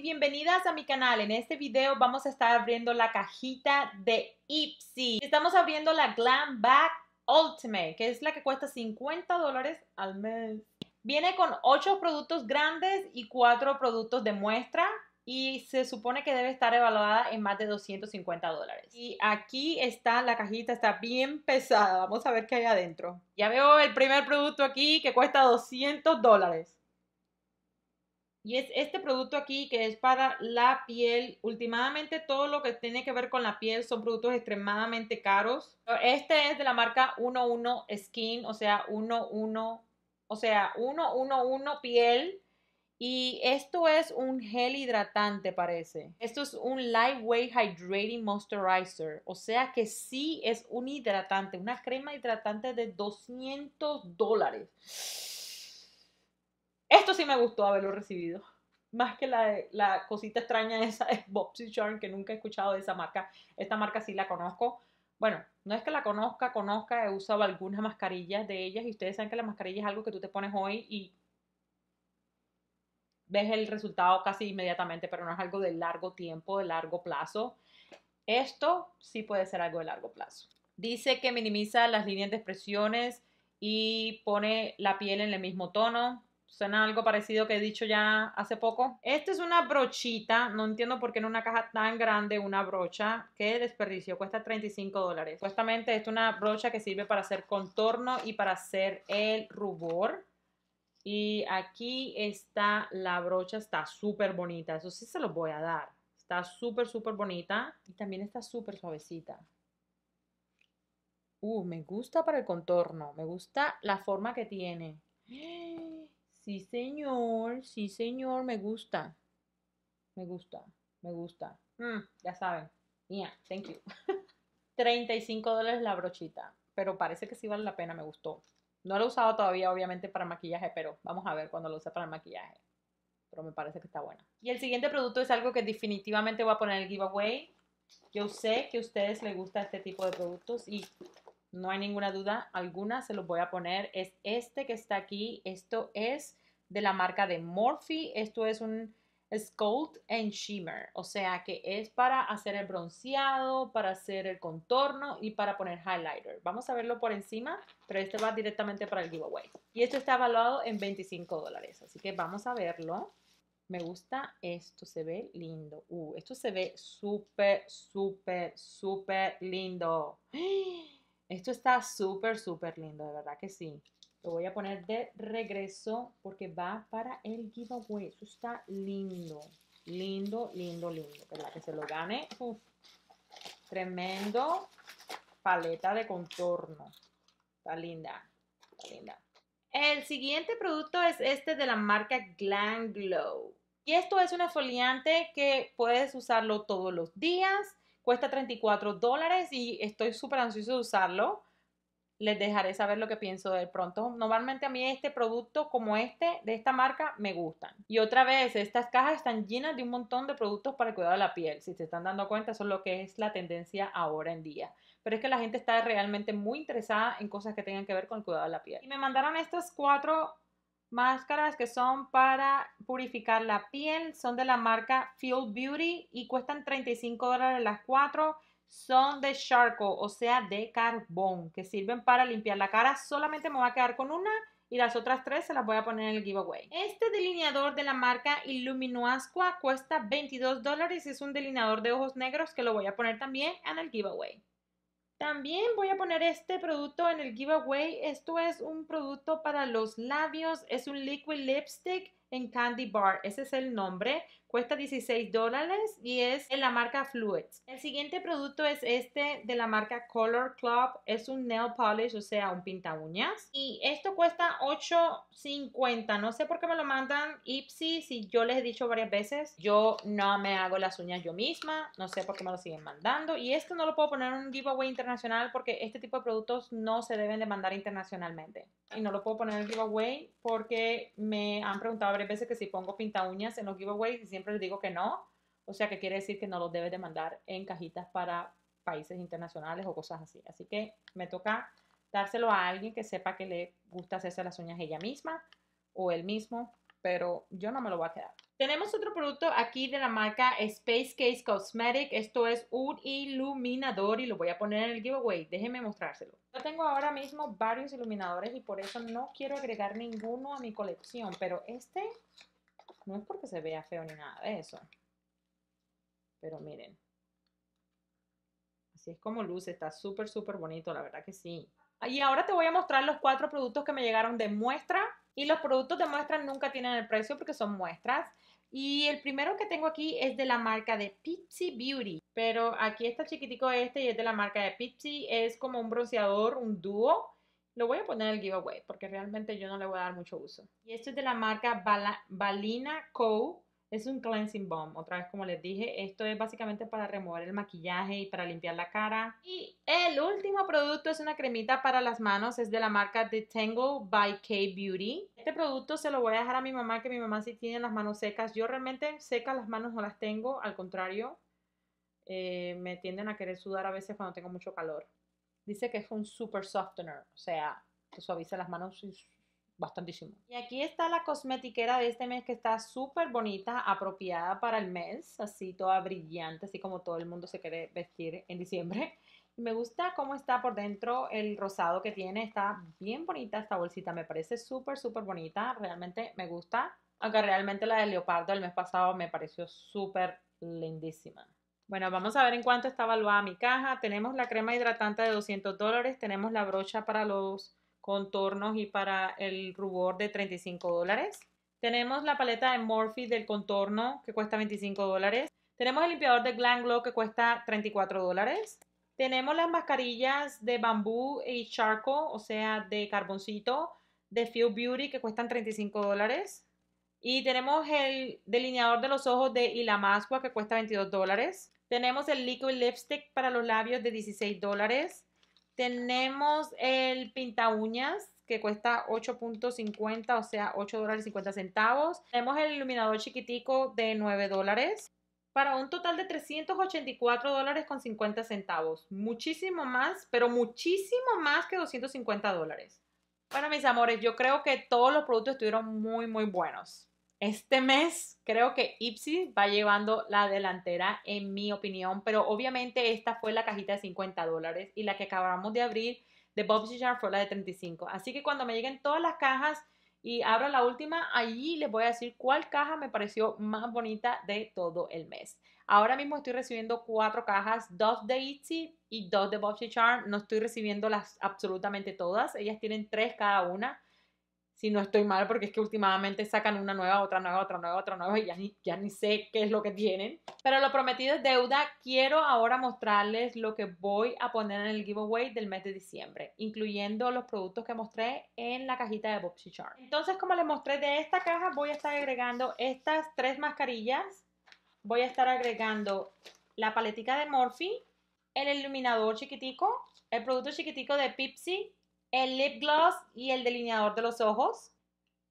bienvenidas a mi canal. En este video vamos a estar abriendo la cajita de Ipsy. Estamos abriendo la Glam Bag Ultimate, que es la que cuesta 50 dólares al mes. Viene con 8 productos grandes y 4 productos de muestra y se supone que debe estar evaluada en más de 250 dólares. Y aquí está la cajita, está bien pesada. Vamos a ver qué hay adentro. Ya veo el primer producto aquí que cuesta 200 dólares. Y es este producto aquí que es para la piel. Últimamente todo lo que tiene que ver con la piel son productos extremadamente caros. Este es de la marca 11 Skin, o sea, 11, o sea, 111 piel. Y esto es un gel hidratante, parece. Esto es un Lightweight Hydrating Moisturizer. O sea que sí es un hidratante, una crema hidratante de 200 dólares. Esto sí me gustó haberlo recibido. Más que la, cosita extraña esa es Bobsy Charm, que nunca he escuchado de esa marca. Esta marca sí la conozco. Bueno, no es que la conozca, conozca, he usado algunas mascarillas de ellas y ustedes saben que la mascarilla es algo que tú te pones hoy y ves el resultado casi inmediatamente, pero no es algo de largo tiempo, de largo plazo. Esto sí puede ser algo de largo plazo. Dice que minimiza las líneas de expresiones y pone la piel en el mismo tono. Suena algo parecido que he dicho ya hace poco. Esta es una brochita. No entiendo por qué en una caja tan grande una brocha. Qué desperdicio. Cuesta 35 dólares. Supuestamente es una brocha que sirve para hacer contorno y para hacer el rubor. Y aquí está la brocha. Está súper bonita. Eso sí se los voy a dar. Está súper, súper bonita. Y también está súper suavecita. Uh, me gusta para el contorno. Me gusta la forma que tiene. ¡Ah! Sí, señor, sí, señor, me gusta. Me gusta, me gusta. Mm, ya saben. mía, thank you. 35 dólares la brochita, pero parece que sí vale la pena, me gustó. No lo he usado todavía, obviamente, para maquillaje, pero vamos a ver cuando lo use para maquillaje. Pero me parece que está buena. Y el siguiente producto es algo que definitivamente voy a poner en el giveaway. Yo sé que a ustedes les gusta este tipo de productos y no hay ninguna duda alguna, se los voy a poner. Es este que está aquí. Esto es de la marca de Morphe. Esto es un Sculpt and Shimmer, o sea que es para hacer el bronceado, para hacer el contorno y para poner highlighter. Vamos a verlo por encima, pero este va directamente para el giveaway. Y esto está evaluado en 25 dólares, así que vamos a verlo. Me gusta esto, se ve lindo. Uh, esto se ve súper, súper, súper lindo. ¡Ah! Esto está súper, súper lindo, de verdad que sí. Lo voy a poner de regreso porque va para el giveaway. Esto está lindo, lindo, lindo, lindo. ¿Verdad? Que se lo gane. Tremendo paleta de contorno. Está linda, linda. El siguiente producto es este de la marca Glam Glow. Y esto es un exfoliante que puedes usarlo todos los días Cuesta 34 dólares y estoy súper ansioso de usarlo. Les dejaré saber lo que pienso de él pronto. Normalmente a mí este producto como este de esta marca me gustan. Y otra vez, estas cajas están llenas de un montón de productos para el cuidado de la piel. Si se están dando cuenta, eso es lo que es la tendencia ahora en día pero es que la gente está realmente muy interesada en cosas que tengan que ver con el cuidado de la piel. Y me mandaron estos cuatro Máscaras que son para purificar la piel, son de la marca Fuel Beauty y cuestan 35 dólares las cuatro. Son de charco, o sea, de carbón, que sirven para limpiar la cara. Solamente me voy a quedar con una y las otras tres se las voy a poner en el giveaway. Este delineador de la marca Asqua cuesta 22 dólares. Es un delineador de ojos negros que lo voy a poner también en el giveaway. También voy a poner este producto en el giveaway. Esto es un producto para los labios. Es un liquid lipstick en Candy Bar, ese es el nombre, cuesta 16 dólares y es de la marca Fluids. El siguiente producto es este de la marca Color Club, es un nail polish, o sea, un pinta uñas. Y esto cuesta $8.50, no sé por qué me lo mandan Ipsy, si yo les he dicho varias veces, yo no me hago las uñas yo misma, no sé por qué me lo siguen mandando. Y esto no lo puedo poner en un giveaway internacional porque este tipo de productos no se deben de mandar internacionalmente. Y no lo puedo poner en el giveaway porque me han preguntado veces que si pongo pinta uñas en los giveaways siempre les digo que no. O sea que quiere decir que no los debes de mandar en cajitas para países internacionales o cosas así. Así que me toca dárselo a alguien que sepa que le gusta hacerse las uñas ella misma o él mismo, pero yo no me lo voy a quedar. Tenemos otro producto aquí de la marca Space Case Cosmetic. Esto es un iluminador y lo voy a poner en el giveaway. Déjenme mostrárselo. Yo tengo ahora mismo varios iluminadores y por eso no quiero agregar ninguno a mi colección. Pero este no es porque se vea feo ni nada de eso. Pero miren. Así es como luce. Está súper, súper bonito. La verdad que sí. Y ahora te voy a mostrar los cuatro productos que me llegaron de muestra. Y los productos de muestra nunca tienen el precio porque son muestras. Y el primero que tengo aquí es de la marca de Pixie Beauty. Pero aquí está chiquitico este y es de la marca de Pixie. Es como un bronceador, un dúo. Lo voy a poner en el giveaway porque realmente yo no le voy a dar mucho uso. Y esto es de la marca Balina Co. Es un cleansing balm, otra vez como les dije, esto es básicamente para remover el maquillaje y para limpiar la cara. Y el último producto es una cremita para las manos, es de la marca Detangle by K Beauty. Este producto se lo voy a dejar a mi mamá, que mi mamá sí tiene las manos secas. Yo realmente secas las manos no las tengo, al contrario, eh, me tienden a querer sudar a veces cuando tengo mucho calor. Dice que es un super softener, o sea, que suaviza las manos bastantísimo. Y aquí está la cosmetiquera de este mes que está súper bonita, apropiada para el mes, así toda brillante, así como todo el mundo se quiere vestir en diciembre. me gusta cómo está por dentro el rosado que tiene, está bien bonita esta bolsita, me parece súper, súper bonita, realmente me gusta. Aunque realmente la de leopardo el mes pasado me pareció súper lindísima. Bueno, vamos a ver en cuánto está evaluada mi caja. Tenemos la crema hidratante de 200 dólares, tenemos la brocha para los contornos y para el rubor de 35 dólares. Tenemos la paleta de Morphe del contorno que cuesta 25 dólares. Tenemos el limpiador de Glam Glow que cuesta 34 dólares. Tenemos las mascarillas de bambú y charco, o sea, de carboncito, de Feel Beauty que cuestan 35 dólares. Y tenemos el delineador de los ojos de Ilamasqua que cuesta 22 dólares. Tenemos el Liquid Lipstick para los labios de 16 dólares. Tenemos el pinta uñas que cuesta 8.50, o sea, 8 dólares centavos. Tenemos el iluminador chiquitico de 9 dólares para un total de 384 dólares con 50 centavos. Muchísimo más, pero muchísimo más que 250 dólares. Bueno, mis amores, yo creo que todos los productos estuvieron muy, muy buenos. Este mes creo que Ipsy va llevando la delantera en mi opinión, pero obviamente esta fue la cajita de 50 dólares y la que acabamos de abrir de Bob's Charm fue la de 35. Así que cuando me lleguen todas las cajas y abra la última, allí les voy a decir cuál caja me pareció más bonita de todo el mes. Ahora mismo estoy recibiendo cuatro cajas, dos de Ipsy y dos de Bobsy Charm. No estoy recibiendo las absolutamente todas, ellas tienen tres cada una si no estoy mal, porque es que últimamente sacan una nueva, otra nueva, otra nueva, otra nueva, y ya ni, ya ni sé qué es lo que tienen. Pero lo prometido es deuda. Quiero ahora mostrarles lo que voy a poner en el giveaway del mes de diciembre, incluyendo los productos que mostré en la cajita de Bobsy Charm. Entonces, como les mostré de esta caja, voy a estar agregando estas tres mascarillas. Voy a estar agregando la paletica de Morphe, el iluminador chiquitico, el producto chiquitico de Pipsi el lip gloss y el delineador de los ojos.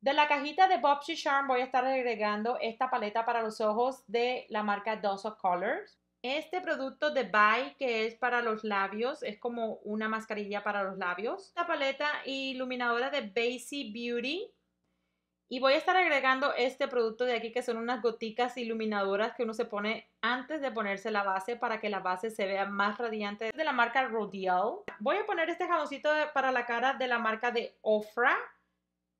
De la cajita de Bob Charm voy a estar agregando esta paleta para los ojos de la marca Dose of Colors. Este producto de Bye que es para los labios, es como una mascarilla para los labios. Esta paleta iluminadora de Basie Beauty y voy a estar agregando este producto de aquí que son unas goticas iluminadoras que uno se pone antes de ponerse la base para que la base se vea más radiante. Es de la marca Rodial. Voy a poner este jaboncito para la cara de la marca de Ofra.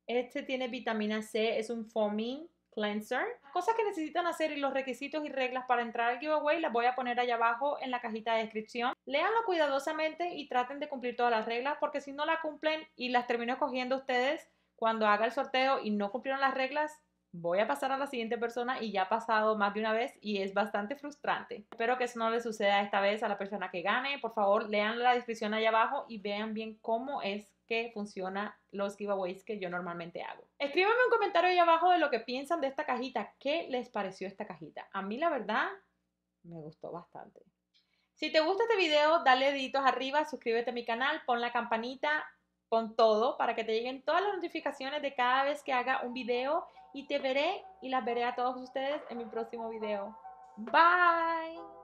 Este tiene vitamina C, es un foaming cleanser. Cosas que necesitan hacer y los requisitos y reglas para entrar al giveaway las voy a poner allá abajo en la cajita de descripción. Leanlo cuidadosamente y traten de cumplir todas las reglas porque si no la cumplen y las termino escogiendo ustedes, cuando haga el sorteo y no cumplieron las reglas, voy a pasar a la siguiente persona y ya ha pasado más de una vez y es bastante frustrante. Espero que eso no le suceda esta vez a la persona que gane. Por favor, lean la descripción allá abajo y vean bien cómo es que funciona los giveaways que yo normalmente hago. Escríbanme un comentario ahí abajo de lo que piensan de esta cajita. ¿Qué les pareció esta cajita? A mí la verdad me gustó bastante. Si te gusta este video, dale deditos arriba, suscríbete a mi canal, pon la campanita con todo para que te lleguen todas las notificaciones de cada vez que haga un video y te veré y las veré a todos ustedes en mi próximo video. Bye.